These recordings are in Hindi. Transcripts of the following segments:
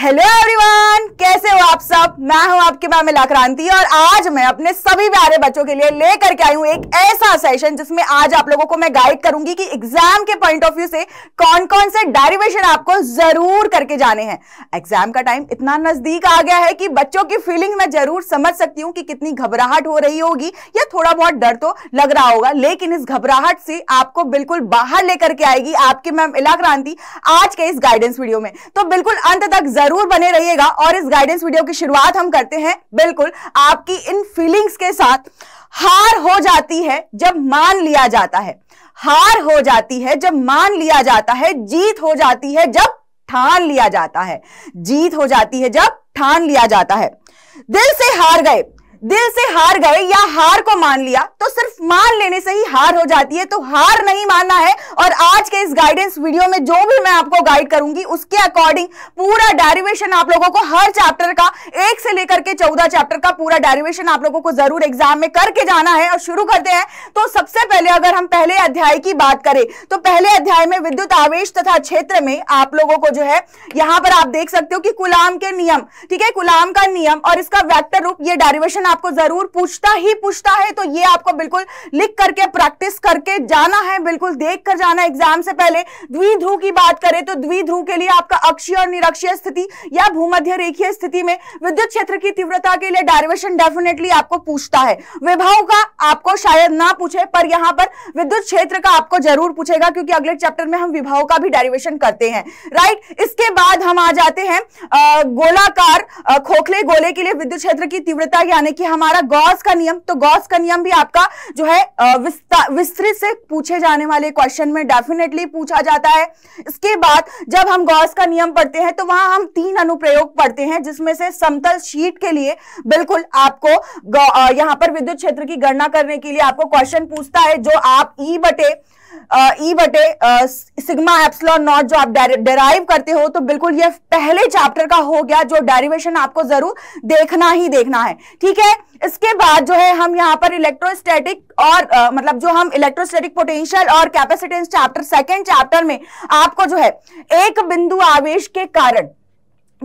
हेलो एवरीवन कैसे हो आप आप मैं हूं आपके मैमिला क्रांति और आज मैं अपने सभी प्यारे बच्चों के लिए लेकर के आई हूं एक ऐसा सेशन जिसमें आज आप लोगों को मैं गाइड करूंगी कि एग्जाम के पॉइंट ऑफ व्यू से कौन कौन से डेरिवेशन आपको जरूर करके जाने हैं एग्जाम का टाइम इतना नजदीक आ गया है कि बच्चों की फीलिंग मैं जरूर समझ सकती हूँ कि कितनी घबराहट हो रही होगी या थोड़ा बहुत डर तो लग रहा होगा लेकिन इस घबराहट से आपको बिल्कुल बाहर लेकर के आएगी आपके मैम इला क्रांति आज के इस गाइडेंस वीडियो में तो बिल्कुल अंत तक जरूर बने रहिएगा और इस गाइडेंस वीडियो की शुरुआत हम करते हैं बिल्कुल आपकी इन फीलिंग्स के साथ हार हो जाती है जब मान लिया जाता है हार हो जाती है जब मान लिया जाता है जीत हो जाती है जब ठान लिया जाता है जीत हो जाती है जब ठान लिया जाता है दिल से हार गए दिल से हार गए या हार को मान लिया तो सिर्फ मान लेने से ही हार हो जाती है तो हार नहीं मानना है और आज के इस गाइडेंस वीडियो में जो भी मैं आपको गाइड करूंगी उसके अकॉर्डिंग पूरा डेरिवेशन आप लोगों को हर चैप्टर का एक से लेकर के चौदह चैप्टर का पूरा डेरिवेशन आप लोगों को जरूर एग्जाम में करके जाना है और शुरू करते हैं तो सबसे पहले अगर हम पहले अध्याय की बात करें तो पहले अध्याय में विद्युत आवेश तथा क्षेत्र में आप लोगों को जो है यहां पर आप देख सकते हो कि कुलाम के नियम ठीक है कुलाम का नियम और इसका वैक्टर रूप ये डेरिवेशन आपको जरूर पूछता ही पूछता है तो ये आपको बिल्कुल लिख करके प्रैक्टिस करके जाना है बिल्कुल देख कर जाना एग्जाम से पहले द्विध्रुव की बात करें तो द्विध्रुव के लिए आपका अक्षीय और निरक्षीय स्थिति या भूमध्य रेखीय स्थिति में विद्युत क्षेत्र की तीव्रता के लिए डायरेवेशन डेफिनेटली आपको पूछता है विभाव का आपको शायद ना पूछे पर यहाँ पर विद्युत क्षेत्र का आपको जरूर पूछेगा क्योंकि अगले चैप्टर में हम विभाव का भी डेरिवेशन करते हैं राइट इसके बाद हम आ जाते हैं गोलाकार खोखले गोले के लिए विद्युत क्षेत्र की तीव्रता यानी कि देखिए हमारा गॉस का नियम तो गॉस का नियम भी आपका जो है विस्तृत से पूछे जाने वाले क्वेश्चन में डेफिनेटली पूछा जाता है इसके बाद जब हम गॉस का नियम पढ़ते हैं तो वहां हम तीन अनुप्रयोग पढ़ते हैं जिसमें से समतल शीट के लिए बिल्कुल आपको यहां पर विद्युत क्षेत्र की गणना करने के लिए आपको क्वेश्चन पूछता है जो आप ई e बटे ई e बटे सिग्मा एप्सलॉन नॉट जो आप डेराइव करते हो तो बिल्कुल ये पहले चैप्टर का हो गया जो डेरिवेशन आपको जरूर देखना ही देखना है ठीक है इसके बाद जो है हम यहाँ पर इलेक्ट्रोस्टैटिक और आ, मतलब जो हम इलेक्ट्रोस्टैटिक पोटेंशियल और कैपेसिटेंस चैप्टर सेकेंड चैप्टर में आपको जो है एक बिंदु आवेश के कारण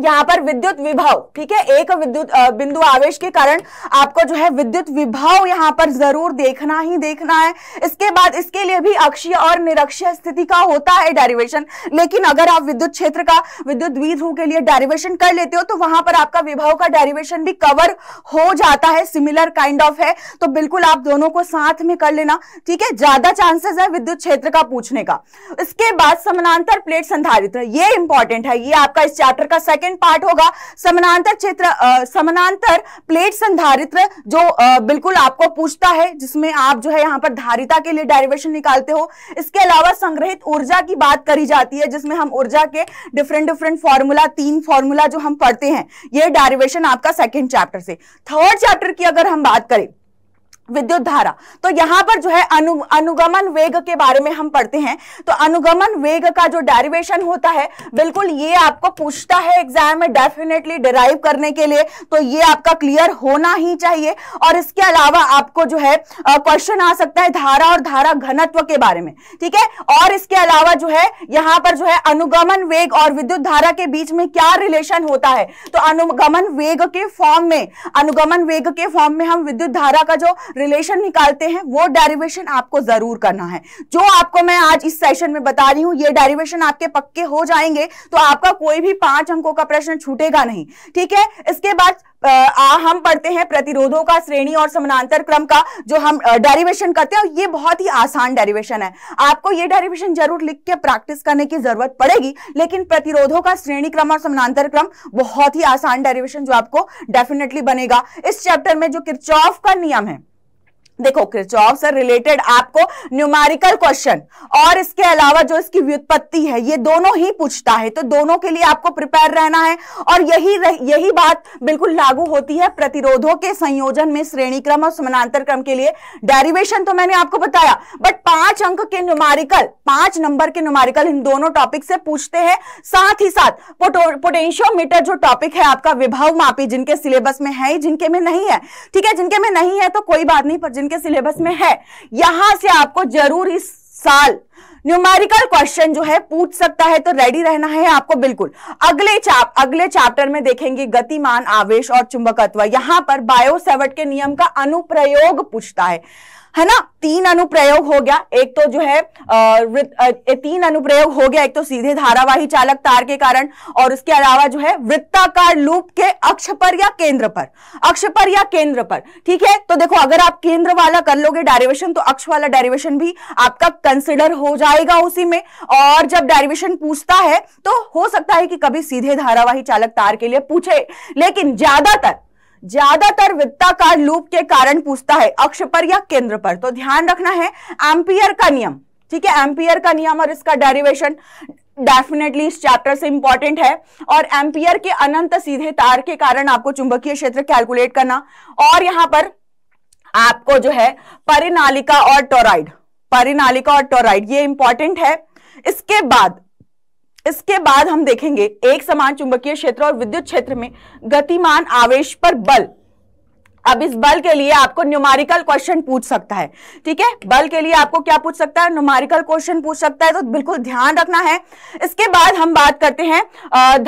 यहाँ पर विद्युत विभव ठीक है एक विद्युत बिंदु आवेश के कारण आपको जो है विद्युत विभव यहाँ पर जरूर देखना ही देखना है इसके बाद इसके लिए भी अक्षीय और निरक्षीय स्थिति का होता है डेरिवेशन लेकिन अगर आप विद्युत क्षेत्र का विद्युत द्विध्रुव के लिए डेरिवेशन कर लेते हो तो वहां पर आपका विभव का डेरिवेशन भी कवर हो जाता है सिमिलर काइंड ऑफ है तो बिल्कुल आप दोनों को साथ में कर लेना ठीक है ज्यादा चांसेस है विद्युत क्षेत्र का पूछने का इसके बाद समानांतर प्लेट संधारित्र ये इंपॉर्टेंट है ये आपका इस चैप्टर का सेकेंड सेकेंड पार्ट होगा समानांतर क्षेत्र समानांतर प्लेट संधारित्र जो आ, बिल्कुल आपको पूछता है जिसमें आप जो है यहाँ पर धारिता के लिए डायरिवेशन निकालते हो इसके अलावा संग्रहित ऊर्जा की बात करी जाती है जिसमें हम ऊर्जा के डिफरेंट डिफरेंट फॉर्मूला तीन फॉर्मूला जो हम पढ़ते हैं ये डायरिवेशन आपका सेकेंड चैप्टर से थर्ड चैप्टर की अगर हम बात करें विद्युत धारा तो यहाँ पर जो है अनु अनुगमन वेग के बारे में हम पढ़ते हैं तो अनुगमन वेग का जो डेरिवेशन होता है बिल्कुल ये आपको पूछता है एग्जाम में डेफिनेटली डिराइव करने के लिए तो ये आपका क्लियर होना ही चाहिए और इसके अलावा आपको जो है क्वेश्चन आ सकता है धारा और धारा घनत्व के बारे में ठीक है और इसके अलावा जो है यहाँ पर जो है अनुगमन वेग और विद्युत धारा के बीच में क्या रिलेशन होता है तो अनुगमन वेग के फॉर्म में अनुगमन वेग के फॉर्म में हम विद्युत धारा का जो रिलेशन निकालते हैं वो डेरिवेशन आपको जरूर करना है जो आपको मैं आज इस सेशन में बता रही हूँ ये डेरिवेशन आपके पक्के हो जाएंगे तो आपका कोई भी पांच अंकों का प्रश्न छूटेगा नहीं ठीक है इसके बाद आ, हम पढ़ते हैं प्रतिरोधों का श्रेणी और समानांतर क्रम का जो हम डेरिवेशन करते हैं और ये बहुत ही आसान डेरिवेशन है आपको ये डेरिवेशन जरूर लिख के प्रैक्टिस करने की जरूरत पड़ेगी लेकिन प्रतिरोधों का श्रेणी क्रम और समानांतर क्रम बहुत ही आसान डेरिवेशन जो आपको डेफिनेटली बनेगा इस चैप्टर में जो किरचॉफ का नियम है देखो क्रिचॉफ से रिलेटेड आपको न्यूमेरिकल क्वेश्चन और इसके अलावा जो इसकी व्युत्पत्ति है ये दोनों ही पूछता है तो दोनों के लिए आपको प्रिपेयर रहना है और यही यही बात बिल्कुल लागू होती है प्रतिरोधों के संयोजन में श्रेणी क्रम और समानांतर क्रम के लिए डेरिवेशन तो मैंने आपको बताया बट पांच अंक के न्यूमारिकल पांच नंबर के न्यूमारिकल इन दोनों टॉपिक से पूछते हैं साथ ही साथ पोटेंशियोमीटर जो टॉपिक है आपका विभव मापी जिनके सिलेबस में है जिनके में नहीं है ठीक है जिनके में नहीं है तो कोई बात नहीं पर जिन के सिलेबस में है यहां से आपको जरूर इस साल न्यूमेरिकल क्वेश्चन जो है पूछ सकता है तो रेडी रहना है आपको बिल्कुल अगले चाप अगले चैप्टर में देखेंगे गतिमान आवेश और चुंबकत्व यहां पर बायोसेवट के नियम का अनुप्रयोग पूछता है है ना तीन अनुप्रयोग हो गया एक तो जो है आ, तीन अनुप्रयोग हो गया एक तो सीधे धारावाही चालक तार के कारण और उसके अलावा जो है वृत्ताकार लूप के अक्ष पर या केंद्र पर अक्ष पर या केंद्र पर ठीक है तो देखो अगर आप केंद्र वाला कर लोगे डेरिवेशन तो अक्ष वाला डेरिवेशन भी आपका कंसिडर हो हो जाएगा उसी में और जब डेरिवेशन पूछता है तो हो सकता है कि कभी सीधे धारावाही चालक तार के लिए पूछे लेकिन ज्यादातर ज्यादातर वित्ताकार लूप के कारण पूछता है अक्ष पर या केंद्र पर तो ध्यान रखना है एम्पियर का नियम ठीक है एम्पियर का नियम और इसका डेरिवेशन डेफिनेटली इस चैप्टर से इंपॉर्टेंट है और एम्पियर के अनंत सीधे तार के कारण आपको चुंबकीय क्षेत्र कैलकुलेट करना और यहां पर आपको जो है परिनालिका और टोराइड परिनालिका और टोराइड ये इंपॉर्टेंट है इसके बाद इसके बाद हम देखेंगे एक समान चुंबकीय क्षेत्र और विद्युत क्षेत्र में गतिमान आवेश पर बल अब इस बल के लिए आपको न्यूमारिकल क्वेश्चन पूछ सकता है ठीक है बल के लिए आपको क्या पूछ सकता है न्यूमारिकल क्वेश्चन पूछ सकता है तो बिल्कुल ध्यान रखना है इसके बाद हम बात करते हैं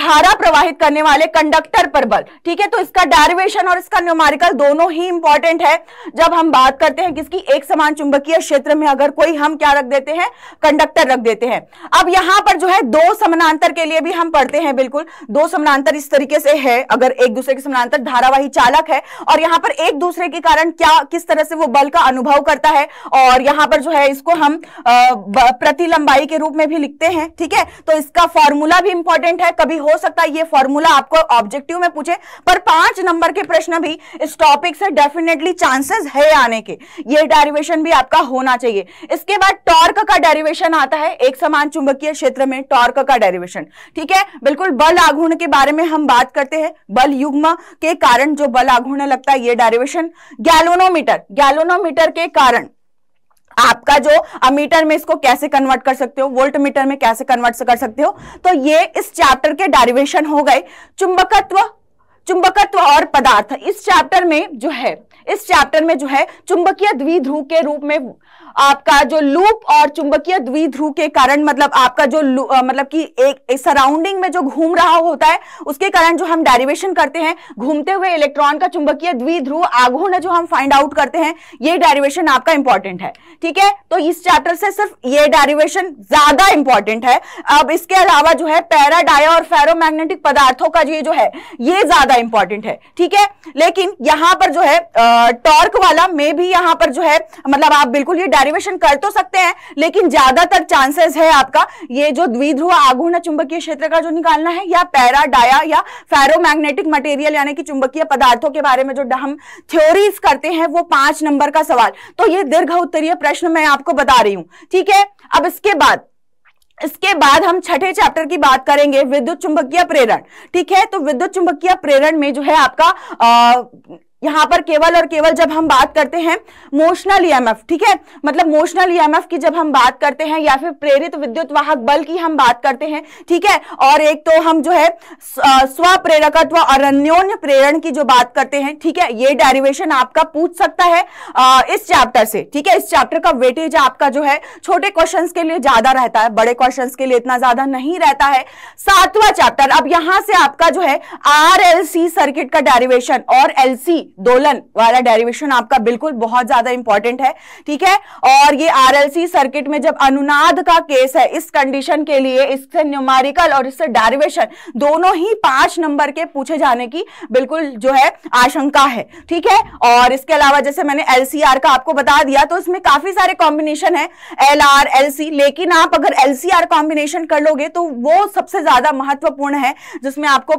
धारा प्रवाहित करने वाले कंडक्टर पर बल ठीक है तो इसका डायरिवेशन और इसका न्यूमारिकल दोनों ही इंपॉर्टेंट है जब हम बात करते हैं किसकी एक समान चुंबकीय क्षेत्र में अगर कोई हम क्या रख देते हैं कंडक्टर रख देते हैं अब यहां पर जो है दो समानांतर के लिए भी हम पढ़ते हैं बिल्कुल दो समानांतर इस तरीके से है अगर एक दूसरे के समानांतर धारावाही चालक है और यहां पर और एक दूसरे के कारण क्या किस तरह से वो बल का अनुभव करता है और यहाँ पर जो है इसको हम प्रति लंबाई के रूप में भी लिखते हैं ठीक है तो इसका फॉर्मूला भी इंपॉर्टेंट है कभी हो सकता है ये फॉर्मूला आपको ऑब्जेक्टिव में पूछे पर पांच नंबर के प्रश्न भी इस टॉपिक से डेफिनेटली चांसेस है आने के ये डेरिवेशन भी आपका होना चाहिए इसके बाद टॉर्क का डेरिवेशन आता है एक समान चुंबकीय क्षेत्र में टॉर्क का डेरिवेशन ठीक है बिल्कुल बल आघूर्ण के बारे में हम बात करते हैं बल युग्म के कारण जो बल आघूर्ण लगता है ये ये डेरिवेशन गैलोनोमीटर गैलोनोमीटर के कारण आपका जो अमीटर में इसको कैसे कन्वर्ट कर सकते हो वोल्ट मीटर में कैसे कन्वर्ट कर सकते हो तो ये इस चैप्टर के डेरिवेशन हो गए चुंबकत्व चुंबकत्व और पदार्थ इस चैप्टर में जो है इस चैप्टर में जो है चुंबकीय द्विध्रुव के रूप में आपका जो लूप और चुंबकीय द्विध्रुव के कारण मतलब आपका जो मतलब कि एक सराउंडिंग में जो घूम रहा होता है उसके कारण जो हम डेरिवेशन करते हैं घूमते हुए इलेक्ट्रॉन का चुंबकीय द्विध्रुव आघूर्ण जो हम फाइंड आउट करते हैं ये डेरिवेशन आपका इंपॉर्टेंट है ठीक है तो इस चैप्टर से सिर्फ ये डेरिवेशन ज्यादा इंपॉर्टेंट है अब इसके अलावा जो है पैराडाया और फेरोमैग्नेटिक पदार्थों का ये जो है ये ज्यादा इंपॉर्टेंट है ठीक है लेकिन यहां पर जो है टॉर्क वाला में भी यहां पर जो है मतलब आप बिल्कुल ये डेरिवेशन कर तो सकते हैं लेकिन ज्यादातर चांसेस है आपका ये जो द्विध्रुव आघूर्ण चुंबकीय क्षेत्र का जो निकालना है या पैरा डाया या फेरोमैग्नेटिक मटेरियल यानी कि चुंबकीय पदार्थों के बारे में जो हम थ्योरीज करते हैं वो पांच नंबर का सवाल तो ये दीर्घ उत्तरीय प्रश्न मैं आपको बता रही हूं ठीक है अब इसके बाद इसके बाद हम छठे चैप्टर की बात करेंगे विद्युत चुंबकीय प्रेरण ठीक है तो विद्युत चुंबकीय प्रेरण में जो है आपका आ, यहाँ पर केवल और केवल जब हम बात करते हैं मोशनल ईएमएफ e ठीक है मतलब मोशनल ईएमएफ e की जब हम बात करते हैं या फिर प्रेरित विद्युत वाहक बल की हम बात करते हैं ठीक है और एक तो हम जो है स्वप्रेरकत्व और अन्योन्य प्रेरण की जो बात करते हैं ठीक है ये डेरिवेशन आपका पूछ सकता है आ, इस चैप्टर से ठीक है इस चैप्टर का वेटेज आपका जो है छोटे क्वेश्चन के लिए ज्यादा रहता है बड़े क्वेश्चन के लिए इतना ज्यादा नहीं रहता है सातवां चैप्टर अब यहां से आपका जो है आर सर्किट का डेरिवेशन और एलसी दोलन वाला डेरिवेशन आपका बिल्कुल बहुत ज्यादा इंपॉर्टेंट है ठीक है और ये आरएलसी सर्किट में जब अनुनाद का केस है इस कंडीशन के लिए इससे न्यूमारिकल और इससे डेरिवेशन दोनों ही पांच नंबर के पूछे जाने की बिल्कुल जो है आशंका है ठीक है और इसके अलावा जैसे मैंने एलसीआर का आपको बता दिया तो इसमें काफी सारे कॉम्बिनेशन है एल आर एल सी लेकिन आप अगर एलसीआर कॉम्बिनेशन कर लोगे तो वो सबसे ज्यादा महत्वपूर्ण है जिसमें आपको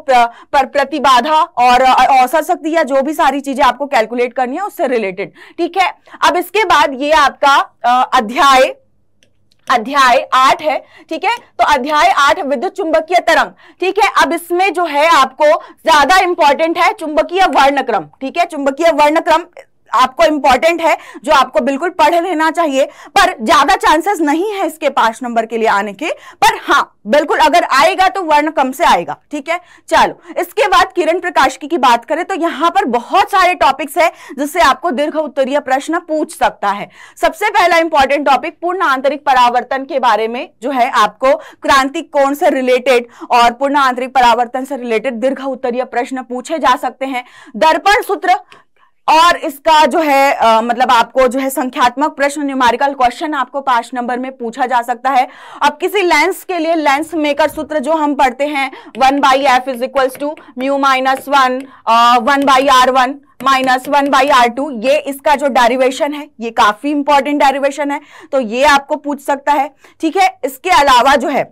प्रतिबाधा और औसत शक्ति या जो भी सारी चीजें आपको कैलकुलेट करनी है उससे रिलेटेड ठीक है अब इसके बाद ये आपका अध्याय अध्याय आठ है ठीक है तो अध्याय आठ विद्युत चुंबकीय तरंग ठीक है अब इसमें जो है आपको ज्यादा इंपॉर्टेंट है चुंबकीय वर्णक्रम ठीक है चुंबकीय वर्णक्रम आपको इंपॉर्टेंट है जो आपको बिल्कुल पढ़ लेना चाहिए पर ज्यादा चांसेस नहीं है इसके पांच नंबर के लिए आने के पर हाँ बिल्कुल अगर आएगा तो वर्ण कम से आएगा ठीक है चलो इसके बाद किरण प्रकाश की, की बात करें तो यहां पर बहुत सारे टॉपिक्स है जिससे आपको दीर्घ उत्तरीय प्रश्न पूछ सकता है सबसे पहला इंपॉर्टेंट टॉपिक पूर्ण आंतरिक परावर्तन के बारे में जो है आपको क्रांतिक कोण से रिलेटेड और पूर्ण आंतरिक परावर्तन से रिलेटेड दीर्घ उत्तरीय प्रश्न पूछे जा सकते हैं दर्पण सूत्र और इसका जो है आ, मतलब आपको जो है संख्यात्मक प्रश्न न्यूमारिकल क्वेश्चन आपको पांच नंबर में पूछा जा सकता है अब किसी लेंस के लिए लेंस मेकर सूत्र जो हम पढ़ते हैं one by f is equals to mu minus one one by r one minus one by r two ये इसका जो डेरिवेशन है ये काफी इंपॉर्टेंट डेरिवेशन है तो ये आपको पूछ सकता है ठीक है इसके अलावा जो है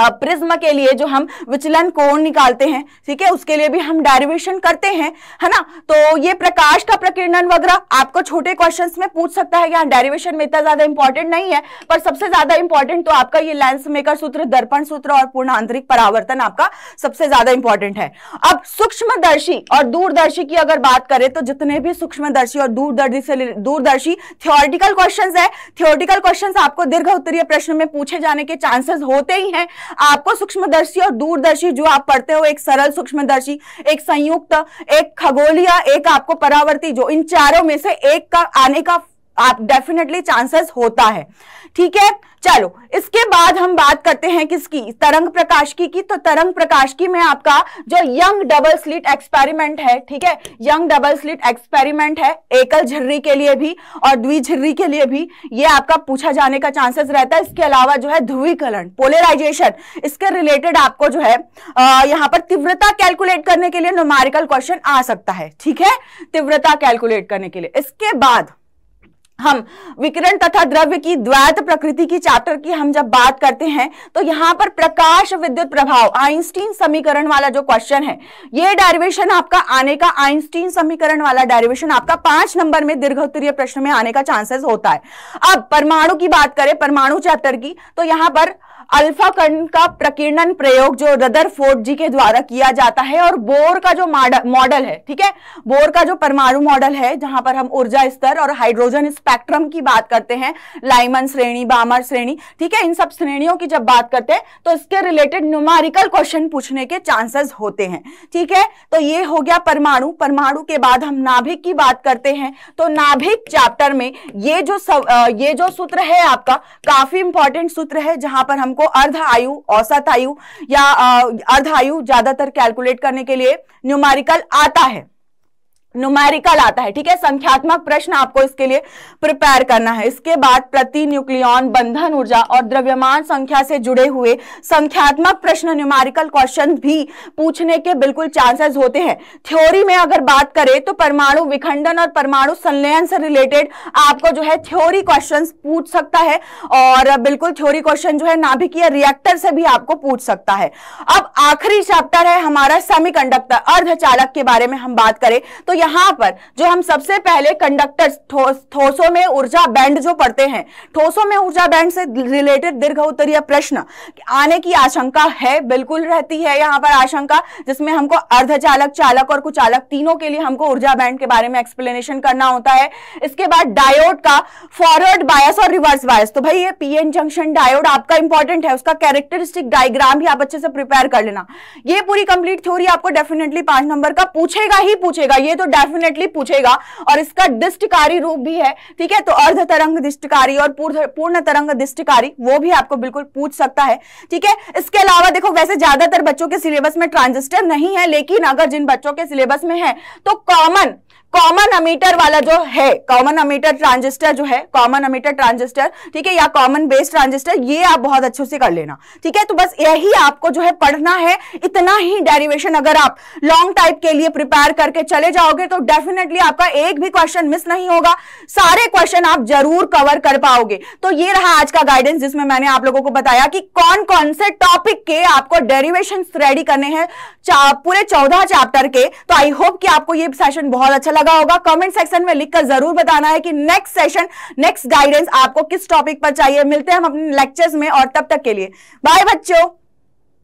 प्रिज्म के लिए जो हम विचलन कोण निकालते हैं ठीक है उसके लिए भी हम डेरिवेशन करते हैं है ना तो ये प्रकाश का प्रकीर्णन वगैरह आपको छोटे क्वेश्चंस में पूछ सकता है यहाँ डेरिवेशन में इतना ज्यादा इंपॉर्टेंट नहीं है पर सबसे ज्यादा इंपॉर्टेंट तो आपका ये लेंस मेकर सूत्र दर्पण सूत्र और पूर्ण आंतरिक परावर्तन आपका सबसे ज्यादा इंपॉर्टेंट है अब सूक्ष्मदर्शी और दूरदर्शी की अगर बात करें तो जितने भी सूक्ष्मदर्शी और दूरदर्शी से दूरदर्शी थियोरटिकल क्वेश्चन है थियोरटिकल क्वेश्चन आपको दीर्घ उत्तरीय प्रश्न में पूछे जाने के चांसेस होते ही हैं आपको सूक्ष्मदर्शी और दूरदर्शी जो आप पढ़ते हो एक सरल सूक्ष्मदर्शी एक संयुक्त एक खगोलिया एक आपको परावर्ती जो इन चारों में से एक का आने का आप डेफिनेटली चांसेस होता है ठीक है चलो इसके बाद हम बात करते हैं किसकी तरंग प्रकाश की की तो तरंग प्रकाश की में आपका जो यंग डबल स्लिट एक्सपेरिमेंट है ठीक है यंग डबल स्लिट एक्सपेरिमेंट है एकल झर्री के लिए भी और द्वि के लिए भी ये आपका पूछा जाने का चांसेस रहता है इसके अलावा जो है ध्रुवीकरण पोलराइजेशन इसके रिलेटेड आपको जो है यहाँ पर तीव्रता कैलकुलेट करने के लिए नोमारिकल क्वेश्चन आ सकता है ठीक है तीव्रता कैलकुलेट करने के लिए इसके बाद हम विकिरण तथा द्रव्य की द्वैत प्रकृति की चैप्टर की हम जब बात करते हैं तो यहां पर प्रकाश विद्युत प्रभाव आइंस्टीन समीकरण वाला जो क्वेश्चन है ये डेरिवेशन आपका आने का आइंस्टीन समीकरण वाला डेरिवेशन आपका पांच नंबर में दीर्घ उत्तरीय प्रश्न में आने का चांसेस होता है अब परमाणु की बात करें परमाणु चैप्टर की तो यहां पर अल्फा कण का प्रकीर्णन प्रयोग जो रदर फोर्ट जी के द्वारा किया जाता है और बोर का जो मॉडल है ठीक है बोर का जो परमाणु मॉडल है जहां पर हम ऊर्जा स्तर और हाइड्रोजन स्पेक्ट्रम की बात करते हैं लाइमन श्रेणी बामर श्रेणी ठीक है इन सब श्रेणियों की जब बात करते हैं तो इसके रिलेटेड न्यूमारिकल क्वेश्चन पूछने के चांसेस होते हैं ठीक है तो ये हो गया परमाणु परमाणु के बाद हम नाभिक की बात करते हैं तो नाभिक चैप्टर में ये जो सब, ये जो सूत्र है आपका काफी इंपॉर्टेंट सूत्र है जहां पर हम हमको अर्ध आयु औसत आयु या अर्ध आयु ज्यादातर कैलकुलेट करने के लिए न्यूमारिकल आता है न्यूमेरिकल आता है ठीक है संख्यात्मक प्रश्न आपको इसके लिए प्रिपेयर करना है इसके बाद प्रति न्यूक्लियन बंधन ऊर्जा और द्रव्यमान संख्या से जुड़े हुए संख्यात्मक प्रश्न न्यूमेरिकल क्वेश्चन भी पूछने के बिल्कुल चांसेस होते हैं थ्योरी में अगर बात करें तो परमाणु विखंडन और परमाणु संलयन से रिलेटेड आपको जो है थ्योरी क्वेश्चन पूछ सकता है और बिल्कुल थ्योरी क्वेश्चन जो है नाभिकीय रिएक्टर से भी आपको पूछ सकता है अब आखिरी चैप्टर है हमारा सेमी अर्धचालक के बारे में हम बात करें तो यहाँ पर जो हम सबसे पहले कंडक्टर ठोस ठोसों में ऊर्जा बैंड जो पढ़ते हैं ठोसों में ऊर्जा बैंड से रिलेटेड दीर्घ उत्तरीय प्रश्न आने की आशंका है बिल्कुल रहती है यहाँ पर आशंका जिसमें हमको अर्धचालक चालक और कुचालक तीनों के लिए हमको ऊर्जा बैंड के बारे में एक्सप्लेनेशन करना होता है इसके बाद डायोड का फॉरवर्ड बायस और रिवर्स बायस तो भाई ये पीएन जंक्शन डायोड आपका इंपॉर्टेंट है उसका कैरेक्टरिस्टिक डायग्राम भी आप अच्छे से प्रिपेयर कर लेना ये पूरी कंप्लीट थ्योरी आपको डेफिनेटली पांच नंबर का पूछेगा ही पूछेगा ये तो डेफिनेटली पूछेगा और इसका दिष्टकारी रूप भी है ठीक है तो अर्ध तरंग दिष्टकारी और पूर्ण तरंग दिष्टकारी वो भी आपको बिल्कुल पूछ सकता है ठीक है इसके अलावा देखो वैसे ज्यादातर बच्चों के सिलेबस में ट्रांजिस्टर नहीं है लेकिन अगर जिन बच्चों के सिलेबस में है तो कॉमन कॉमन अमीटर वाला जो है कॉमन अमीटर ट्रांजिस्टर जो है कॉमन अमीटर ट्रांजिस्टर ठीक है या कॉमन बेस ट्रांजिस्टर ये आप बहुत अच्छे से कर लेना ठीक है तो बस यही आपको जो है पढ़ना है इतना ही डेरिवेशन अगर आप लॉन्ग टाइप के लिए प्रिपेयर करके चले जाओगे तो डेफिनेटली आपका एक भी क्वेश्चन मिस नहीं होगा सारे क्वेश्चन आप जरूर कवर कर पाओगे तो ये रहा आज का गाइडेंस जिसमें मैंने आप लोगों को बताया कि कौन कौन से टॉपिक के आपको डेरिवेशन रेडी करने हैं पूरे चौदह चैप्टर के तो आई होप कि आपको ये सेशन बहुत अच्छा लगा लगा होगा कमेंट सेक्शन में लिखकर जरूर बताना है कि नेक्स्ट सेशन नेक्स्ट गाइडेंस आपको किस टॉपिक पर चाहिए मिलते हैं हम अपने लेक्चर्स में और तब तक के लिए बाय बच्चों